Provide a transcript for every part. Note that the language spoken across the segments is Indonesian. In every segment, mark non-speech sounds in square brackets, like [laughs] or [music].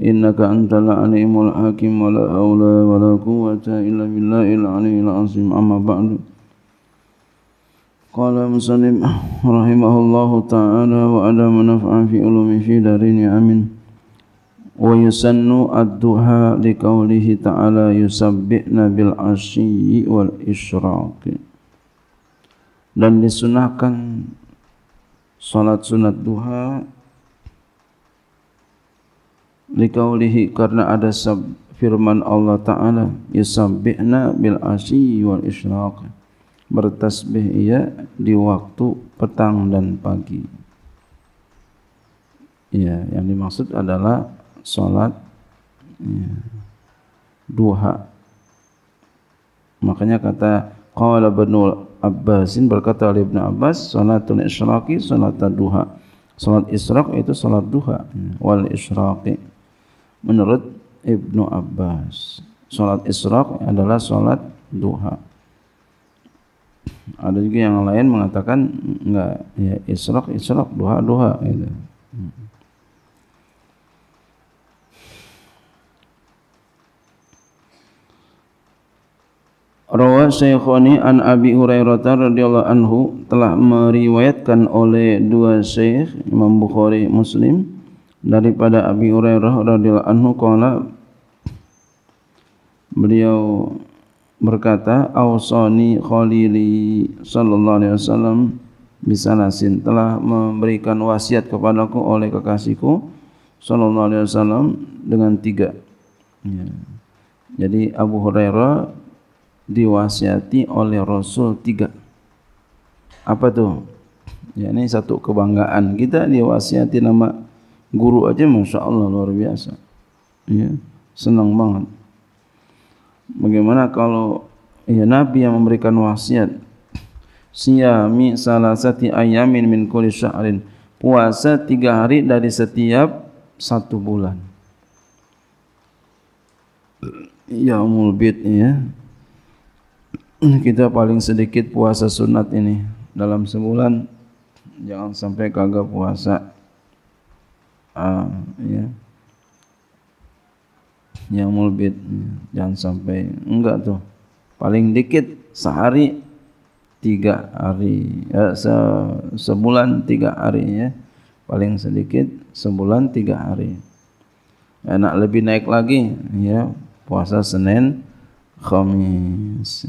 إنك أنت العليم الحكيم ولا أولى ولا قوة إلا بالله العلي العظيم أما بعد قال مسلم رحمه الله تعالى وعلى نفعا في علوم في دارين آمين ويسن الدها لقوله تعالى يسبئنا بالعشي والإشراق dan disunahkan salat sunat duha liqaulihi karena ada sab firman Allah Ta'ala yusabbihna bil asyi wal isyraq bertasbih ia di waktu petang dan pagi ya yang dimaksud adalah salat ya, duha makanya kata qala ibn abbasin berkata oleh ibn abbas salatul isyraqi salat duha salat isyraq itu salat duha wal isyraqi menurut Ibnu Abbas. Salat Isra adalah salat duha. Ada juga yang lain mengatakan enggak ya Isra Isra duha duha gitu. Rawa Syekhani an Abi Hurairah radhiyallahu anhu telah meriwayatkan oleh dua syekh Imam Bukhari Muslim daripada Abi Hurairah radhiyallahu anhu qala beliau berkata ausani khalili sallallahu alaihi wasallam bisalasin telah memberikan wasiat kepadaku oleh kekasihku sallallahu alaihi wasallam dengan tiga ya. jadi Abu Hurairah diwasiati oleh Rasul tiga apa tuh ya, ini satu kebanggaan kita diwasiati nama guru aja masya Allah luar biasa ya senang banget bagaimana kalau ya Nabi yang memberikan wasiat siyami salasati ayamin min kulli syahrin puasa tiga hari dari setiap satu bulan ya umul bid ya kita paling sedikit puasa sunat ini dalam sebulan jangan sampai kagak puasa Ah, ya yang mulbit jangan sampai enggak tuh paling dikit sehari tiga hari eh, se sebulan tiga hari ya paling sedikit sebulan tiga hari enak ya, lebih naik lagi ya puasa Senin Kamis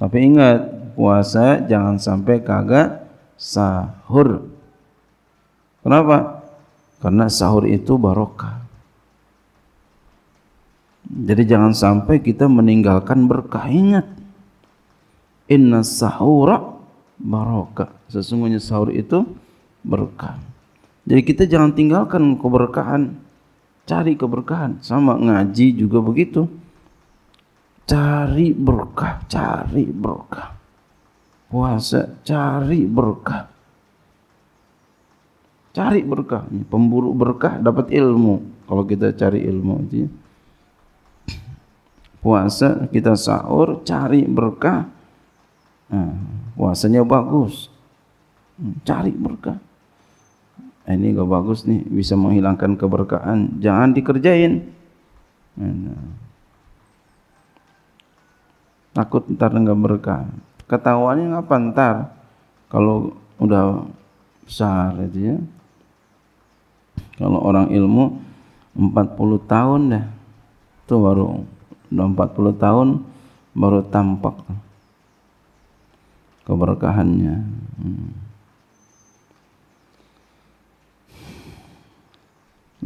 tapi ingat puasa jangan sampai kagak sahur kenapa karena sahur itu barokah. Jadi jangan sampai kita meninggalkan berkah. Ingat, inna sahura barokah. Sesungguhnya sahur itu berkah. Jadi kita jangan tinggalkan keberkahan. Cari keberkahan. Sama ngaji juga begitu. Cari berkah, cari berkah. Puasa, cari berkah. Cari berkah. Pemburu berkah dapat ilmu. Kalau kita cari ilmu itu. Puasa kita sahur cari berkah. Nah, puasanya bagus. Hmm, cari berkah. Nah, ini enggak bagus nih, bisa menghilangkan keberkahan. Jangan dikerjain. Nah, takut ntar enggak berkah ketahuannya ngapa ntar kalau udah besar itu ya kalau orang ilmu 40 tahun dah. Itu baru udah 40 tahun baru tampak keberkahannya. Hmm.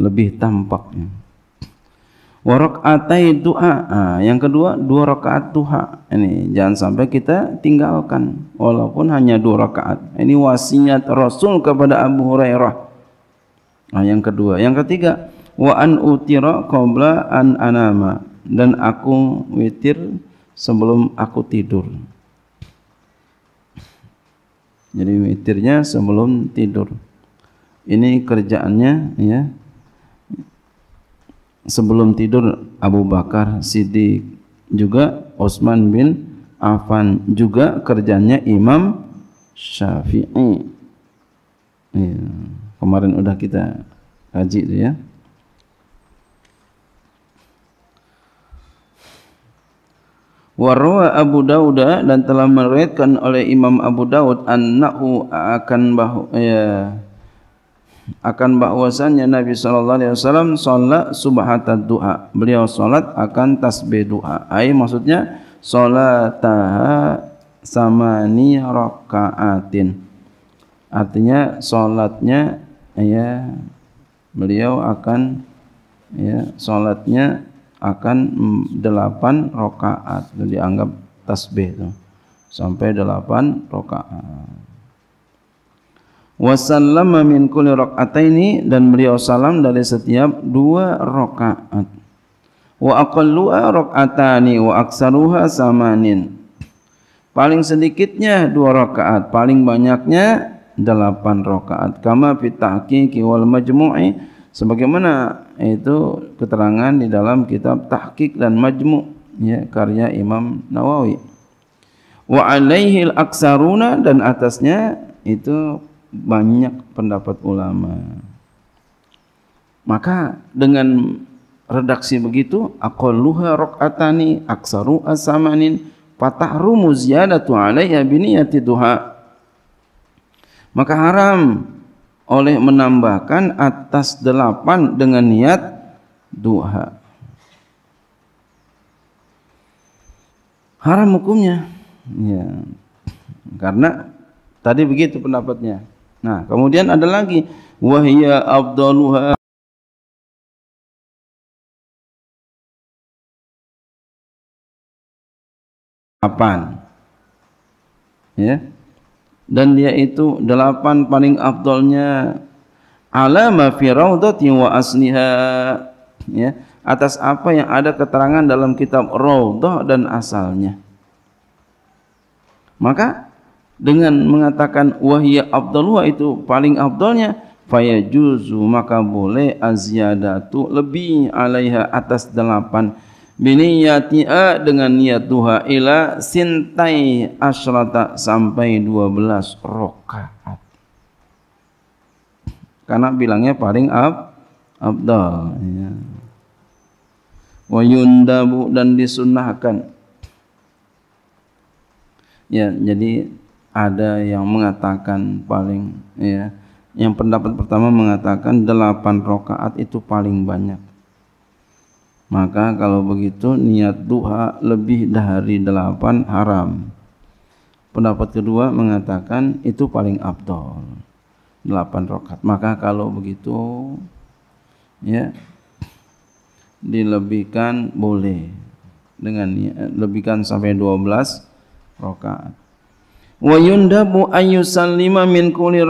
Lebih tampaknya. du'a. doa. Ah, yang kedua dua rakaat duha. Ini jangan sampai kita tinggalkan walaupun hanya dua rakaat. Ini wasiat Rasul kepada Abu Hurairah Nah, yang kedua, yang ketiga, wa an utira qabla an anama dan aku witir sebelum aku tidur. Jadi witirnya sebelum tidur. Ini kerjaannya ya. Sebelum tidur Abu Bakar Siddiq juga Osman bin Affan juga kerjanya Imam Syafi'i. Ya. Kemarin udah kita kaji itu ya. Warwa Abu Dawud dan telah meriwayatkan oleh Imam Abu Dawud annahu akan bahu ya, akan bahwasannya Nabi sallallahu alaihi wasallam salat subhatad duha. Beliau salat akan tasbih duha. Ai maksudnya salataha samani rakaatin. Artinya salatnya ya beliau akan ya salatnya akan 8 rakaat itu dianggap tasbih itu sampai 8 rakaat wasallama min kulli rakaataini dan beliau salam dari setiap dua rakaat wa aqallu rakaatani wa aksaruha samanin paling sedikitnya dua rakaat paling banyaknya delapan rakaat kama fi tahqiqi wal majmu'i sebagaimana itu keterangan di dalam kitab tahqiq dan majmu' ya karya Imam Nawawi wa alaihi aksaruna dan atasnya itu banyak pendapat ulama maka dengan redaksi begitu aqalluha raqatani aksaru asamanin fatahrumu ziyadatu alaiha biniyati duha maka haram oleh menambahkan atas delapan dengan niat duha haram hukumnya ya karena tadi begitu pendapatnya nah kemudian ada lagi wahya afdaluha delapan ya dan dia itu delapan paling afdolnya alama fi raudhati wa asniha ya atas apa yang ada keterangan dalam kitab raudhah dan asalnya maka dengan mengatakan wahya afdalu itu paling afdolnya fayajuzu maka boleh aziyadatu lebih alaiha atas delapan biniyati a dengan niat duha ila sintai asrata sampai dua belas rokaat karena bilangnya paling ab abdal ya. wa dan disunahkan. ya jadi ada yang mengatakan paling ya yang pendapat pertama mengatakan delapan rokaat itu paling banyak maka kalau begitu niat duha lebih dari delapan haram. Pendapat kedua mengatakan itu paling abdol. Delapan rokat. Maka kalau begitu ya dilebihkan boleh dengan niat, lebihkan sampai 12 rokat. bu ayusan lima min kulli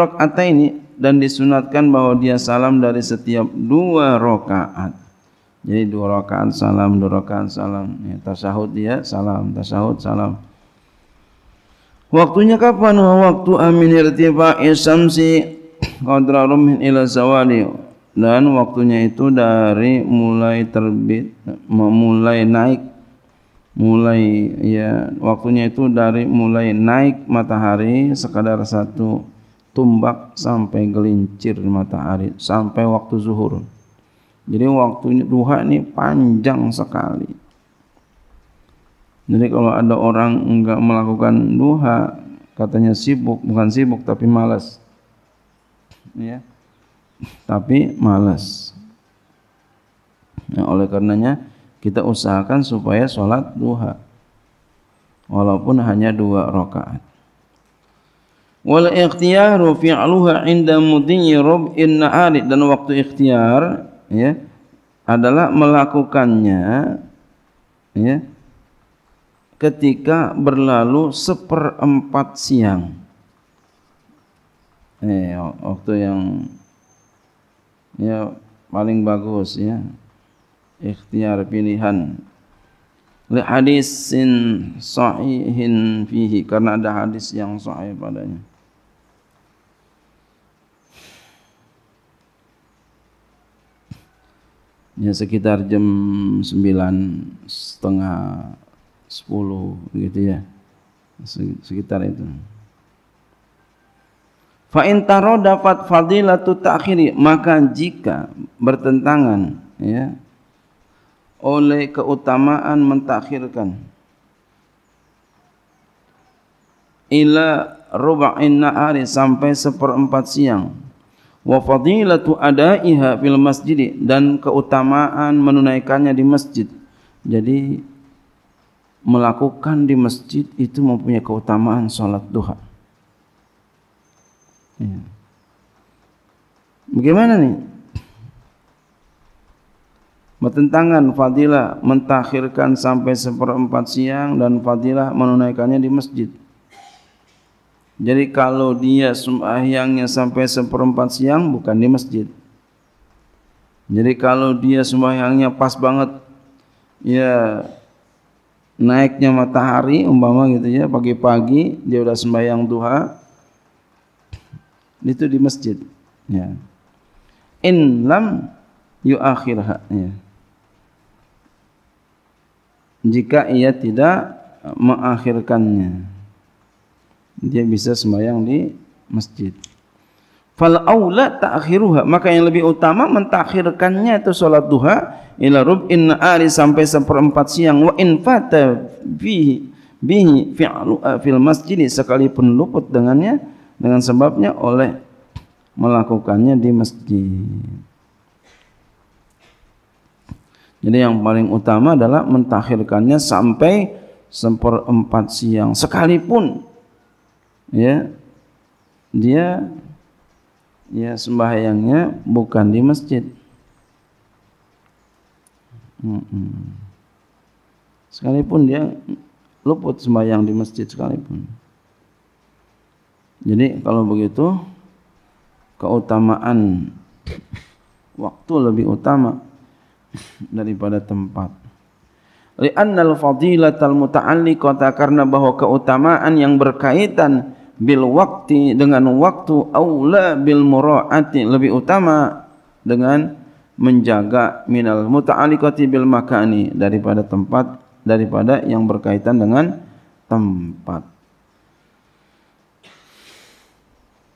ini dan disunatkan bahwa dia salam dari setiap dua rokaat. Jadi dua rakaat salam, dua rakaat salam. Ya, tasahud ya, salam, tasahud salam. Waktunya kapan? Waktu amin irtifa isamsi qadra rumhin ila zawali. Dan waktunya itu dari mulai terbit, mulai naik mulai ya waktunya itu dari mulai naik matahari sekadar satu tumbak sampai gelincir matahari sampai waktu zuhur. Jadi waktu duha ini panjang sekali. Jadi kalau ada orang enggak melakukan duha, katanya sibuk, bukan sibuk tapi malas. Ya. Tapi malas. Nah, oleh karenanya kita usahakan supaya sholat duha walaupun hanya dua rakaat. Wal ikhtiyaru fi'luha 'inda mudhi rub'in nahari dan waktu ikhtiar ya adalah melakukannya ya ketika berlalu seperempat siang eh waktu yang ya paling bagus ya ikhtiar pilihan li hadisin sahihin fihi karena ada hadis yang sahih padanya ya sekitar jam sembilan setengah sepuluh gitu ya sekitar itu fa dapat taradafat fadilatu ta'khiri maka jika bertentangan ya oleh keutamaan mentakhirkan ila ruba'in nahari sampai seperempat siang wa fadilatu ada'iha fil masjid dan keutamaan menunaikannya di masjid. Jadi melakukan di masjid itu mempunyai keutamaan salat duha. Ya. Bagaimana nih? Bertentangan fadilah mentakhirkan sampai seperempat siang dan fadilah menunaikannya di masjid. Jadi kalau dia sembahyangnya sampai seperempat siang bukan di masjid. Jadi kalau dia sembahyangnya pas banget ya naiknya matahari umpama gitu ya pagi-pagi dia udah sembahyang duha itu di masjid ya in lam yuakhirha ya jika ia tidak mengakhirkannya dia bisa sembahyang di masjid. Fal aula ta'khiruha, maka yang lebih utama mentakhirkannya itu salat duha ila rub'in ari sampai seperempat siang wa in fata fihi bihi fi'lu eh, fil masjid sekalipun luput dengannya dengan sebabnya oleh melakukannya di masjid. Jadi yang paling utama adalah mentakhirkannya sampai seperempat siang sekalipun ya dia ya sembahyangnya bukan di masjid sekalipun dia luput sembahyang di masjid sekalipun jadi kalau begitu keutamaan waktu lebih utama [laughs] daripada tempat li'annal fadilatal muta'alliqata karena bahwa keutamaan yang berkaitan bil waqti dengan waktu aula bil muraati lebih utama dengan menjaga minal muta'alliqati bil makani daripada tempat daripada yang berkaitan dengan tempat.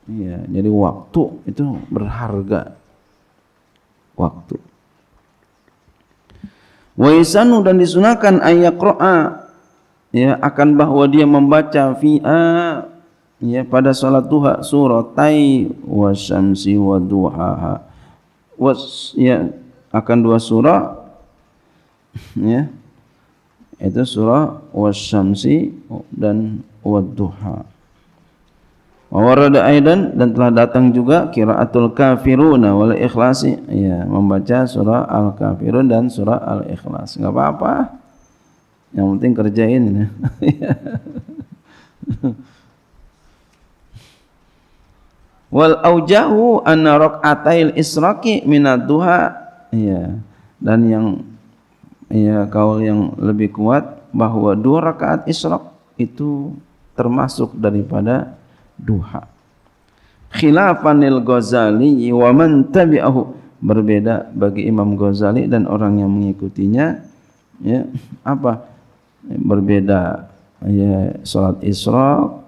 Iya, jadi waktu itu berharga. Waktu. Wa isanu dan disunahkan ayat Qur'an ya akan bahwa dia membaca fi'a ya pada salat duha suratai wa syamsi wa duhaha was ya akan dua surah ya itu surah wasyamsi dan wadduha wa warada aidan dan telah datang juga qiraatul kafiruna wal ikhlasi ya membaca surah al kafirun dan surah al ikhlas enggak apa-apa yang penting kerjain ya [laughs] wal aujahu anna raqatail israqi minad duha ya dan yang ya kau yang lebih kuat bahwa dua rakaat israq itu termasuk daripada duha khilafanil ghazali wa man tabi'ahu berbeda bagi imam ghazali dan orang yang mengikutinya ya apa berbeda ya salat israq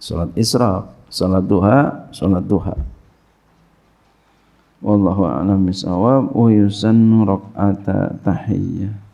salat israq Salat duha, salat duha. Wallahu a'lam bisawab wa yusannu rak'ata tahiyyah.